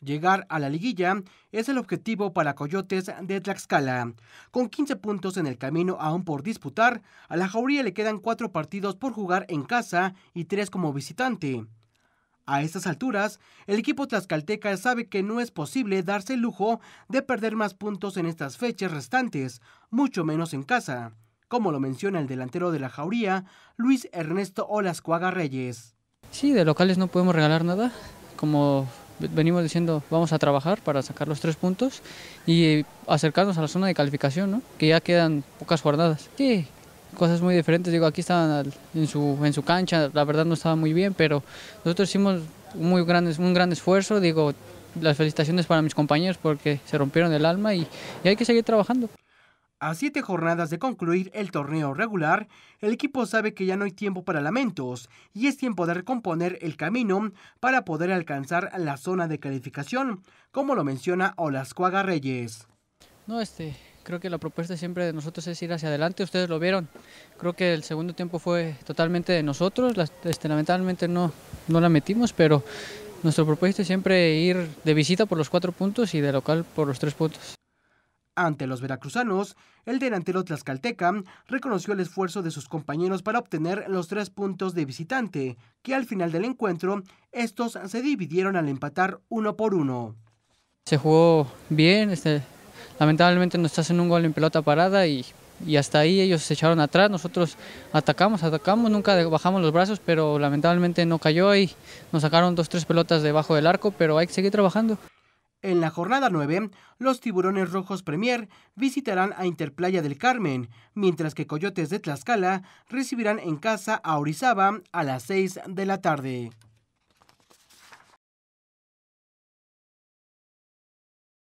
Llegar a la liguilla es el objetivo para Coyotes de Tlaxcala. Con 15 puntos en el camino aún por disputar, a la Jauría le quedan 4 partidos por jugar en casa y 3 como visitante. A estas alturas, el equipo tlaxcalteca sabe que no es posible darse el lujo de perder más puntos en estas fechas restantes, mucho menos en casa, como lo menciona el delantero de la Jauría, Luis Ernesto Olascuaga Reyes. Sí, de locales no podemos regalar nada, como venimos diciendo vamos a trabajar para sacar los tres puntos y eh, acercarnos a la zona de calificación, que ya quedan pocas jornadas. Sí, cosas muy diferentes, digo, aquí estaban en su, en su cancha, la verdad no estaba muy bien, pero nosotros hicimos muy grande un gran esfuerzo, digo, las felicitaciones para mis compañeros porque se rompieron el alma y hay que seguir trabajando. A siete jornadas de concluir el torneo regular, el equipo sabe que ya no hay tiempo para lamentos y es tiempo de recomponer el camino para poder alcanzar la zona de calificación, como lo menciona Olascuaga Reyes. No, este, creo que la propuesta siempre de nosotros es ir hacia adelante, ustedes lo vieron. Creo que el segundo tiempo fue totalmente de nosotros, este, lamentablemente no, no la metimos, pero nuestro propuesta es siempre ir de visita por los cuatro puntos y de local por los tres puntos. Ante los veracruzanos, el delantero tlaxcalteca reconoció el esfuerzo de sus compañeros para obtener los tres puntos de visitante, que al final del encuentro, estos se dividieron al empatar uno por uno. Se jugó bien, este, lamentablemente nos hacen un gol en pelota parada y, hasta ahí ellos se echaron atrás, nosotros atacamos, atacamos, nunca bajamos los brazos, pero lamentablemente no cayó y nos sacaron dos, tres pelotas debajo del arco, pero hay que seguir trabajando. En la jornada 9, los Tiburones Rojos Premier visitarán a Interplaya del Carmen, mientras que Coyotes de Tlaxcala recibirán en casa a Orizaba a las 6 de la tarde.